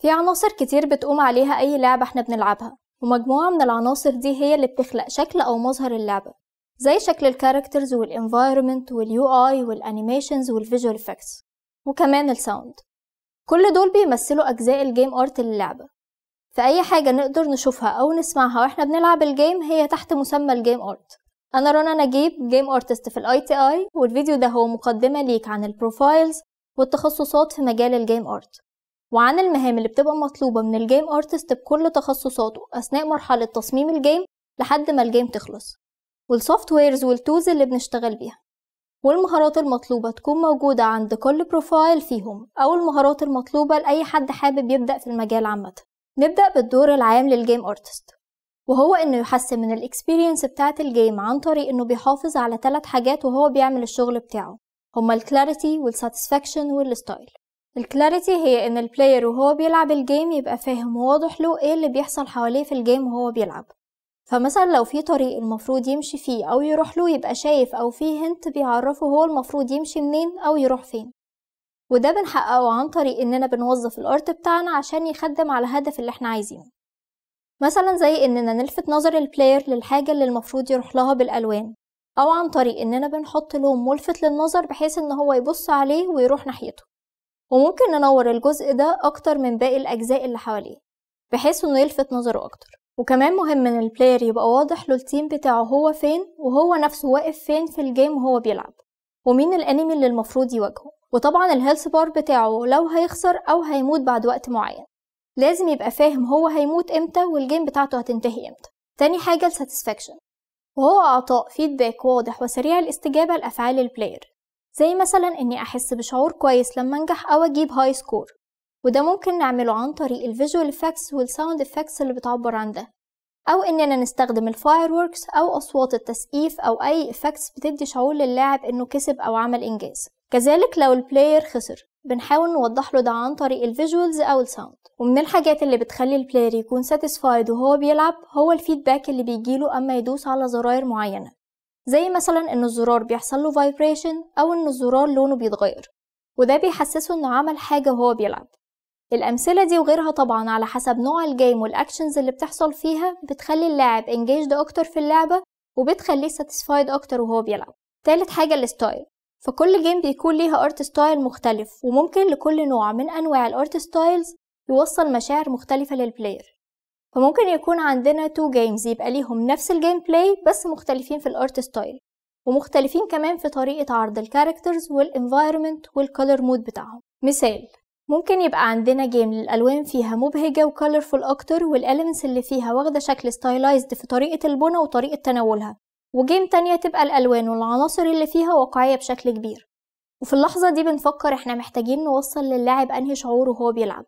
في عناصر كتير بتقوم عليها أي لعبة احنا بنلعبها ومجموعة من العناصر دي هي اللي بتخلق شكل أو مظهر اللعبة زي شكل الكاركترز والانفايرمنت واليو اي والانيميشنز والفيجوال افكتس وكمان الساوند كل دول بيمثلوا أجزاء الجيم ارت للعبة فأي حاجة نقدر نشوفها أو نسمعها واحنا بنلعب الجيم هي تحت مسمى الجيم ارت أنا رنا نجيب جيم ارتست في الاي تي اي والفيديو ده هو مقدمة ليك عن البروفايلز والتخصصات في مجال الجيم ارت وعن المهام اللي بتبقى مطلوبة من الجيم ارتست بكل تخصصاته أثناء مرحلة تصميم الجيم لحد ما الجيم تخلص والسوفت ويرز والتوز اللي بنشتغل بيها والمهارات المطلوبة تكون موجودة عند كل بروفايل فيهم أو المهارات المطلوبة لأي حد حابب يبدأ في المجال عامة نبدأ بالدور العام للجيم ارتست وهو انه يحسن من الاكسبيرينس بتاعة الجيم عن طريق انه بيحافظ على ثلاث حاجات وهو بيعمل الشغل بتاعه هما الكلاريتي والساتسفاكشن والستايل الكلاريتي هي ان البلاير وهو بيلعب الجيم يبقى فاهم وواضح له ايه اللي بيحصل حواليه في الجيم وهو بيلعب فمثلا لو في طريق المفروض يمشي فيه او يروح له يبقى شايف او فيه هنت بيعرفه هو المفروض يمشي منين او يروح فين وده بنحققه عن طريق اننا بنوظف الارت بتاعنا عشان يخدم على هدف اللي احنا عايزينه مثلا زي اننا نلفت نظر البلاير للحاجة اللي المفروض يروح لها بالالوان او عن طريق اننا بنحط لون ملفت للنظر بحيث ان هو يبص عليه ويروح ناحيته وممكن ننور الجزء ده أكتر من باقي الأجزاء اللي حواليه بحيث إنه يلفت نظره أكتر وكمان مهم إن البلاير يبقى واضح له التيم بتاعه هو فين وهو نفسه واقف فين في الجيم وهو بيلعب ومين الأنمي اللي المفروض يواجهه وطبعا الهيلث بار بتاعه لو هيخسر أو هيموت بعد وقت معين لازم يبقى فاهم هو هيموت امتى والجيم بتاعته هتنتهي امتى تاني حاجة الساتسفاكشن وهو أعطاء فيدباك واضح وسريع الاستجابة لأفعال البلاير زي مثلا إني أحس بشعور كويس لما أنجح أو أجيب هاي سكور وده ممكن نعمله عن طريق الفيجوال افكتس والساوند افكتس اللي بتعبر عن ده أو إننا نستخدم الفايروركس أو أصوات التسقيف أو أي افكتس بتدي شعور للاعب إنه كسب أو عمل إنجاز كذلك لو البلاير خسر بنحاول نوضح له ده عن طريق الفيجوالز أو الساوند ومن الحاجات اللي بتخلي البلاير يكون ساتيسفايد وهو بيلعب هو الفيدباك اللي بيجيله أما يدوس على زراير معينة زي مثلا ان الزرار بيحصل له فايبريشن او ان الزرار لونه بيتغير وده بيحسسه انه عمل حاجة وهو بيلعب الأمثلة دي وغيرها طبعا على حسب نوع الجيم والأكشنز اللي بتحصل فيها بتخلي اللاعب انجيجد أكتر في اللعبة وبتخليه ساتيسفايد أكتر وهو بيلعب تالت حاجة الستايل فكل جيم بيكون ليها ارت ستايل مختلف وممكن لكل نوع من أنواع الارت ستايلز يوصل مشاعر مختلفة للبلاير فممكن يكون عندنا تو جيمز يبقى ليهم نفس الجيم بلاي بس مختلفين في الارت ستايل ومختلفين كمان في طريقة عرض الكاركترز والانفايرمنت والكولر مود بتاعهم مثال ممكن يبقى عندنا جيم للألوان فيها مبهجة فول أكتر والألمنتس اللي فيها واخدة شكل ستايلايزد في طريقة البنى وطريقة تناولها وجيم تانية تبقى الألوان والعناصر اللي فيها واقعية بشكل كبير وفي اللحظة دي بنفكر احنا محتاجين نوصل للاعب أنهي شعور وهو بيلعب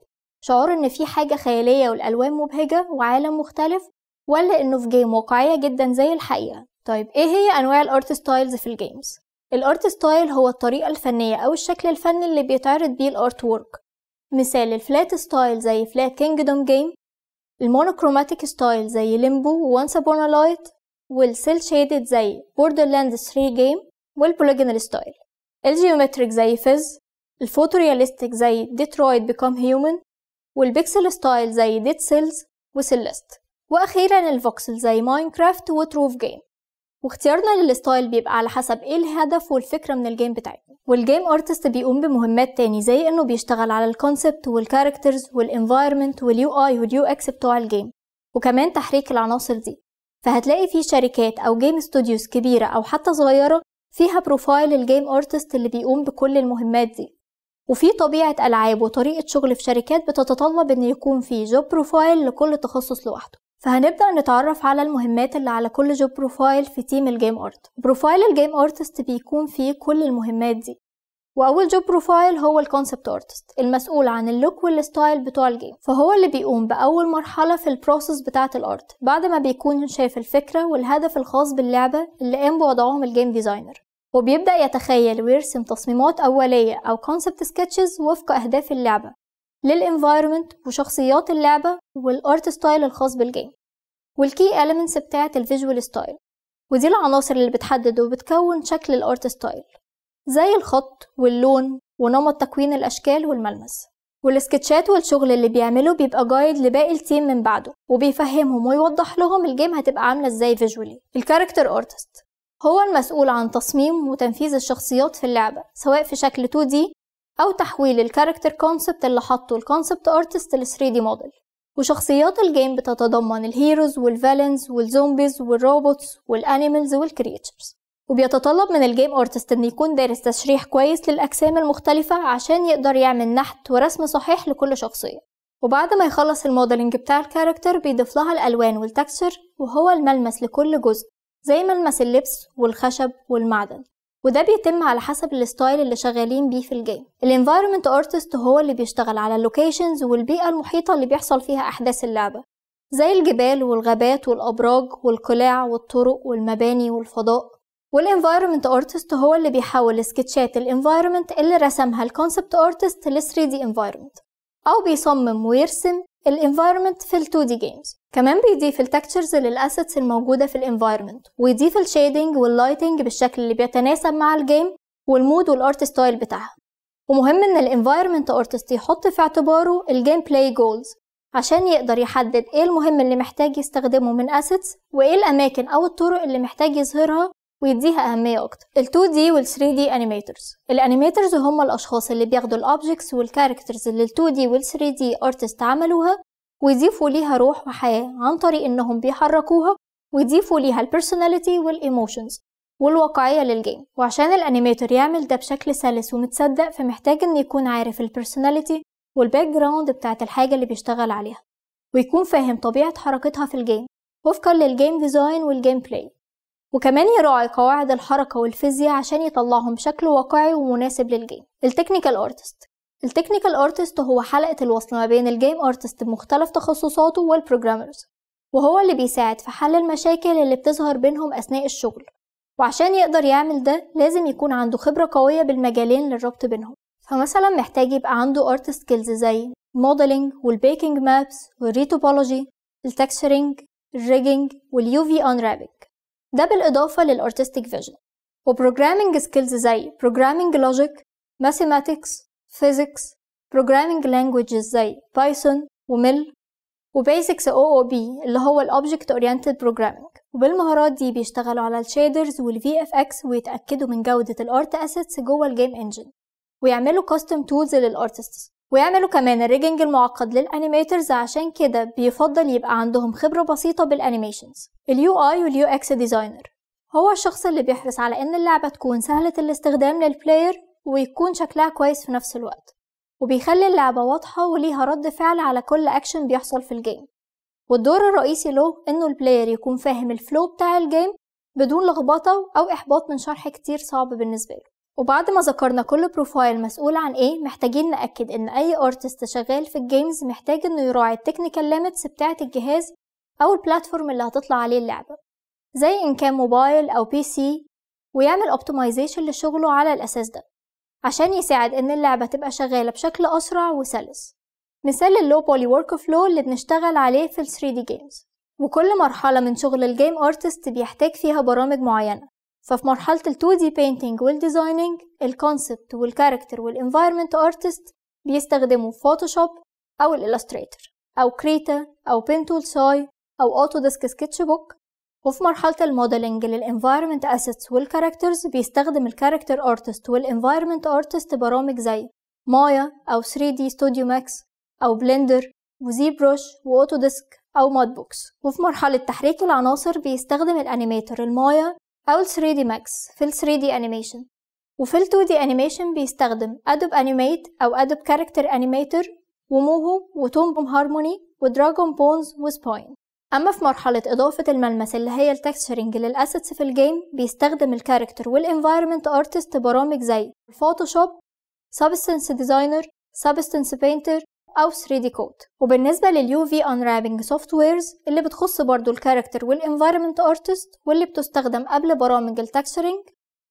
شعور إن في حاجة خيالية والألوان مبهجة وعالم مختلف ولا إنه في جيم واقعية جدا زي الحقيقة طيب إيه هي أنواع الأرت ستايلز في الجيمز؟ الأرت ستايل هو الطريقة الفنية أو الشكل الفني اللي بيتعرض بيه الأرت وورك مثال الفلات ستايل زي فلات كينجدوم جيم المونوكروماتيك ستايل زي ليمبو وانس ابون لايت والسيل شيدد زي بوردرلاند 3 جيم والبوليجونال ستايل الجيومتريك زي فيز الفوتورياليستيك زي ديترويت بيكام هيومن والبيكسل ستايل زي ديد سيلز وسيلست واخيرا الفوكسل زي ماينكرافت وتروف جيم واختيارنا للستايل بيبقى على حسب ايه الهدف والفكره من الجيم بتاعتنا والجيم ارتست بيقوم بمهمات تاني زي انه بيشتغل على الكونسبت والكاركترز والانفايرمنت واليو اي واليو اكس بتوع الجيم وكمان تحريك العناصر دي فهتلاقي في شركات او جيم ستوديوز كبيره او حتى صغيره فيها بروفايل الجيم ارتست اللي بيقوم بكل المهمات دي وفي طبيعة ألعاب وطريقة شغل في شركات بتتطلب إن يكون في جوب بروفايل لكل تخصص لوحده فهنبدأ نتعرف على المهمات اللي على كل جوب بروفايل في تيم الجيم أرت بروفايل الجيم أرتست بيكون فيه كل المهمات دي وأول جوب بروفايل هو الكونسبت أرتست المسؤول عن اللوك والستايل بتوع الجيم فهو اللي بيقوم بأول مرحلة في البروسس بتاعة الأرت بعد ما بيكون شايف الفكرة والهدف الخاص باللعبة اللي قام بوضعهم الجيم ديزاينر وبيبدأ يتخيل ويرسم تصميمات أولية أو concept sketches وفق أهداف اللعبة للإنفايرمنت وشخصيات اللعبة والأرت ستايل الخاص بالجيم والكي elements بتاعة الفيجوال ستايل ودي العناصر اللي بتحدد وبتكون شكل الأرت ستايل زي الخط واللون ونمط تكوين الأشكال والملمس والسكتشات والشغل اللي بيعمله بيبقى جايد لباقي التيم من بعده وبيفهمهم ويوضح لهم الجيم هتبقى عاملة ازاي فيجولي الكاركتر ارتست هو المسؤول عن تصميم وتنفيذ الشخصيات في اللعبة سواء في شكل 2D أو تحويل الكاركتر كونسبت اللي حطه الكونسبت ارتست ل 3D موديل وشخصيات الجيم بتتضمن الهيروز والفالنز والزومبيز والروبوتس والانيمالز والكريتشرز وبيتطلب من الجيم ارتست ان يكون دارس تشريح كويس للاجسام المختلفة عشان يقدر يعمل نحت ورسم صحيح لكل شخصية وبعد ما يخلص الموديلنج بتاع الكاركتر بيضيف لها الالوان والتكستشر وهو الملمس لكل جزء زي ملمس اللبس والخشب والمعدن وده بيتم على حسب الستايل اللي شغالين بيه في الجيم الانفايرمنت ارتست هو اللي بيشتغل على اللوكيشنز والبيئه المحيطه اللي بيحصل فيها احداث اللعبه زي الجبال والغابات والابراج والقلاع والطرق والمباني والفضاء والانفايرمنت ارتست هو اللي بيحول سكتشات الانفايرمنت اللي رسمها الكونسبت ارتست لل 3 دي انفايرمنت او بيصمم ويرسم الـ environment في الـ 2 d games كمان بيضيف الـ textures للـ assets الموجوده في الـ environment ويضيف والـ lighting بالشكل اللي بيتناسب مع الجيم والمود art style بتاعها ومهم ان الـ environment artist يحط في اعتباره الـ gameplay goals عشان يقدر يحدد ايه المهم اللي محتاج يستخدمه من assets وايه الاماكن او الطرق اللي محتاج يظهرها ويديها أهمية أكتر ال 2D وال 3D animators الانيميترز هم الأشخاص اللي بياخدوا الأوبجكتس والكاركترز اللي ال 2D وال 3D artist عملوها ويضيفوا ليها روح وحياة عن طريق إنهم بيحركوها ويضيفوا ليها البيرسوناليتي والإيموشنز والواقعية للجيم وعشان animator يعمل ده بشكل سلس ومتصدق فمحتاج إن يكون عارف البيرسوناليتي والباك جراوند بتاعت الحاجة اللي بيشتغل عليها ويكون فاهم طبيعة حركتها في الجيم وفقا للجيم ديزاين والجيم بلاي وكمان يراعي قواعد الحركة والفيزياء عشان يطلعهم بشكل واقعي ومناسب للجيم التكنيكال ارتست التكنيكال ارتست هو حلقة الوصل ما بين الجيم ارتست بمختلف تخصصاته والبروجرامرز وهو اللي بيساعد في حل المشاكل اللي بتظهر بينهم أثناء الشغل وعشان يقدر يعمل ده لازم يكون عنده خبرة قوية بالمجالين للربط بينهم فمثلا محتاج يبقى عنده ارت سكيلز زي الموديلنج والبيكنج مابس والريتوبولوجي التكسترينج الريجنج واليو في انرابنج ده بالإضافة للأرتستيك فيجن وبروجرامينج سكيلز زي بروجرامينج لوجيك ماثيماتكس فيزيكس بروجرامينج لانجويجز زي بايثون وميل وبيسكس او او بي اللي هو الاوبجكت اورينتد بروجرامينج وبالمهارات دي بيشتغلوا على الشيدرز والفي اف اكس ويتاكدوا من جوده الارت اسيتس جوه الجيم انجن ويعملوا كاستم تولز للارتستس ويعملوا كمان الريجنج المعقد للانيميترز عشان كده بيفضل يبقى عندهم خبرة بسيطة بالانيميشنز اليو اي واليو اكس ديزاينر هو الشخص اللي بيحرص على ان اللعبة تكون سهلة الاستخدام للبلاير ويكون شكلها كويس في نفس الوقت وبيخلي اللعبة واضحة وليها رد فعل على كل أكشن بيحصل في الجيم والدور الرئيسي له إنه البلاير يكون فاهم الفلو بتاع الجيم بدون لخبطة أو إحباط من شرح كتير صعب بالنسبة له وبعد ما ذكرنا كل بروفايل مسؤول عن ايه محتاجين نأكد ان اي ارتست شغال في الجيمز محتاج انه يراعي التكنيكال ليميتس بتاعة الجهاز او البلاتفورم اللي هتطلع عليه اللعبة زي ان كان موبايل او بي سي ويعمل اوبتمايزيشن لشغله على الاساس ده عشان يساعد ان اللعبة تبقى شغالة بشكل اسرع وسلس مثال اللو بولي ورك فلو اللي بنشتغل عليه في ال 3D جيمز وكل مرحلة من شغل الجيم ارتست بيحتاج فيها برامج معينة ففي مرحلة ال 2D Painting وال Designing ال Concept وال Character وال Environment Artist بيستخدموا Photoshop أو ال Illustrator أو Creator أو pen Tool Sai أو Autodesk sketch book وفي مرحلة الموديلنج لل Environment Assets وال Characters بيستخدم ال Character Artist وال Environment Artist برامج زي مايا أو 3D Studio Max أو Blender وZBrush وAutodesk أو Modbox وفي مرحلة تحريك العناصر بيستخدم الأنيميتر المايا أو الـ 3D Max في الـ 3D Animation وفي الـ 2D Animation بيستخدم Adobe Animate أو Adobe Character Animator وموهو وتوم هارموني ودراجون بونز وسباين أما في مرحلة إضافة الملمس اللي هي التكستشرنج للأسيتس في الجيم بيستخدم الكاركتر والإنفايرمنت أرتست برامج زي الفوتوشوب سبستنس ديزاينر سبستنس بينتر أو 3D Code وبالنسبة لل UV Unwrapping Softwares اللي بتخص برضو الكاركتر والإنفايرمنت أرتست واللي بتستخدم قبل برامج التكسرينج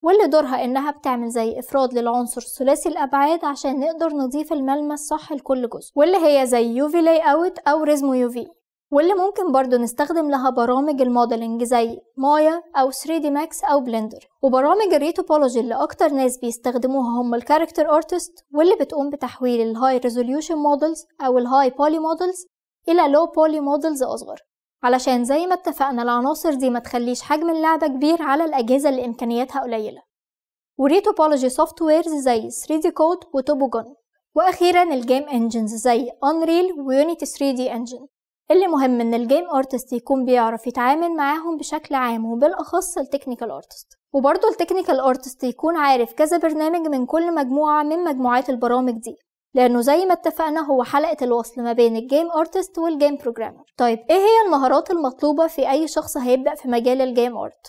واللي دورها إنها بتعمل زي إفراد للعنصر ثلاثي الأبعاد عشان نقدر نضيف الملمس صح لكل جزء واللي هي زي UV Layout أو Resmo UV واللي ممكن برضو نستخدم لها برامج الموديلنج زي مايا أو 3 دي ماكس أو بلندر وبرامج الريتوبولوجي اللي أكتر ناس بيستخدموها هم الكاركتر أرتست واللي بتقوم بتحويل الهاي ريزوليوشن مودلز أو الهاي بولي مودلز إلى لو بولي مودلز أصغر علشان زي ما اتفقنا العناصر دي ما تخليش حجم اللعبة كبير على الأجهزة اللي إمكانياتها قليلة وريتوبولوجي سوفت ويرز زي 3 دي كود وتوبوجون وأخيرا الجيم انجنز زي Unreal ويونيتي 3 دي انجن اللي مهم ان الجيم ارتست يكون بيعرف يتعامل معاهم بشكل عام وبالاخص التكنيكال ارتست وبرضه التكنيكال ارتست يكون عارف كذا برنامج من كل مجموعه من مجموعات البرامج دي لانه زي ما اتفقنا هو حلقه الوصل ما بين الجيم ارتست والجيم بروجرامر طيب ايه هي المهارات المطلوبه في اي شخص هيبدا في مجال الجيم ارت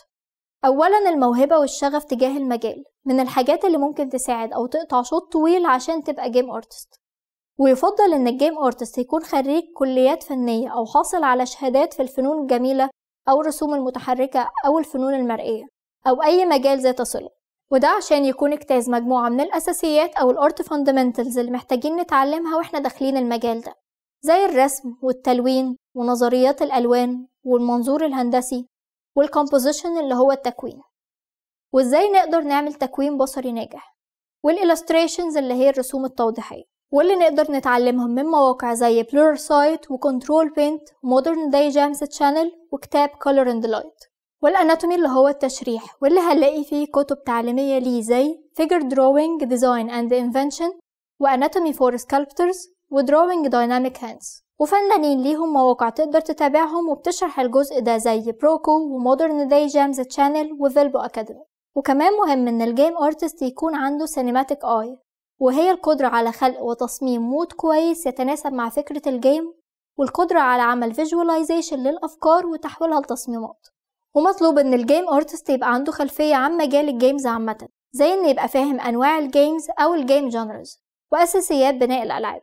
اولا الموهبه والشغف تجاه المجال من الحاجات اللي ممكن تساعد او تقطع شوط طويل عشان تبقى جيم ارتست ويفضل ان الجيم ارتست يكون خريج كليات فنية او حاصل على شهادات في الفنون الجميلة او الرسوم المتحركة او الفنون المرئية او اي مجال ذات صلة وده عشان يكون اجتاز مجموعة من الاساسيات او الارت فاندمنتالز اللي محتاجين نتعلمها واحنا داخلين المجال ده زي الرسم والتلوين ونظريات الالوان والمنظور الهندسي والكمبوزيشن اللي هو التكوين وازاي نقدر نعمل تكوين بصري ناجح والإلستريشنز اللي هي الرسوم التوضيحية واللي نقدر نتعلمهم من مواقع زي بلور سايت وكنترول بينت ومودرن داي جامس تشانل وكتاب كولر اند لايت والاناتومي اللي هو التشريح واللي هنلاقي فيه كتب تعليمية ليه زي figure drawing design and invention واناتومي فور sculptors ودروينج dynamic hands وفنانين ليهم مواقع تقدر تتابعهم وبتشرح الجزء ده زي بروكو ومودرن داي جامز تشانل وفيلبو اكاديمي وكمان مهم ان الجيم ارتست يكون عنده سينيماتيك اي وهي القدرة على خلق وتصميم مود كويس يتناسب مع فكرة الجيم والقدرة على عمل فيجواليزيشن للأفكار وتحويلها لتصميمات ومطلوب إن الجيم ارتست يبقى عنده خلفية عن مجال الجيمز عامة زي إنه يبقى فاهم أنواع الجيمز أو الجيم جانرز وأساسيات بناء الألعاب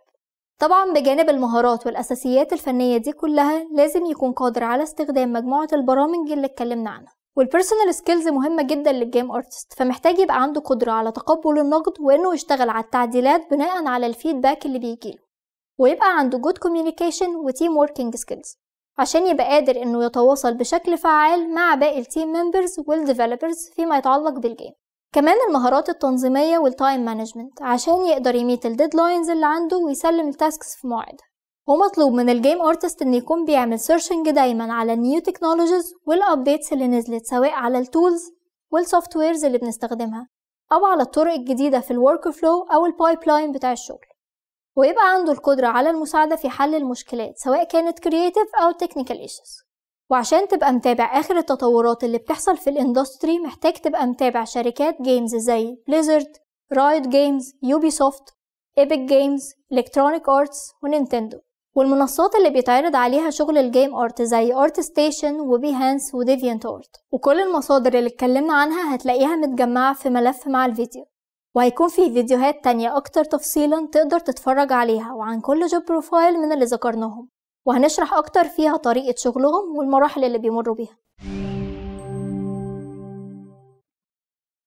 طبعا بجانب المهارات والأساسيات الفنية دي كلها لازم يكون قادر على استخدام مجموعة البرامج اللي اتكلمنا عنها والبيرسونال سكيلز مهمة جدا للجيم ارتست فمحتاج يبقى عنده قدرة على تقبل النقد وانه يشتغل على التعديلات بناء على الفيدباك اللي بيجيله ويبقى عنده جود كوميونيكيشن وتيم وركينج سكيلز عشان يبقى قادر انه يتواصل بشكل فعال مع باقي التيم ممبرز والديفلوبرز فيما يتعلق بالجيم كمان المهارات التنظيمية والتايم مانجمنت عشان يقدر يميت الديدلاينز اللي عنده ويسلم التاسكس في موعدها ومطلوب من الجيم ارتست ان يكون بيعمل سيرشنج دايما على النيو تكنولوجيز والابديتس اللي نزلت سواء على التولز والسوفت ويرز اللي بنستخدمها او على الطرق الجديده في الورك فلو او البايب لاين بتاع الشغل ويبقى عنده القدرة على المساعدة في حل المشكلات سواء كانت creative أو technical issues وعشان تبقى متابع آخر التطورات اللي بتحصل في الاندستري محتاج تبقى متابع شركات جيمز زي بليزرد، رايد جيمز، يوبي سوفت، ايبك جيمز، الكترونيك ارتس ونينتندو والمنصات اللي بيتعرض عليها شغل الجيم ارت زي ارت ستيشن وبيهانس وديفيانت ارت وكل المصادر اللي اتكلمنا عنها هتلاقيها متجمعة في ملف مع الفيديو وهيكون في فيديوهات تانية أكتر تفصيلا تقدر تتفرج عليها وعن كل جوب بروفايل من اللي ذكرناهم وهنشرح أكتر فيها طريقة شغلهم والمراحل اللي بيمروا بيها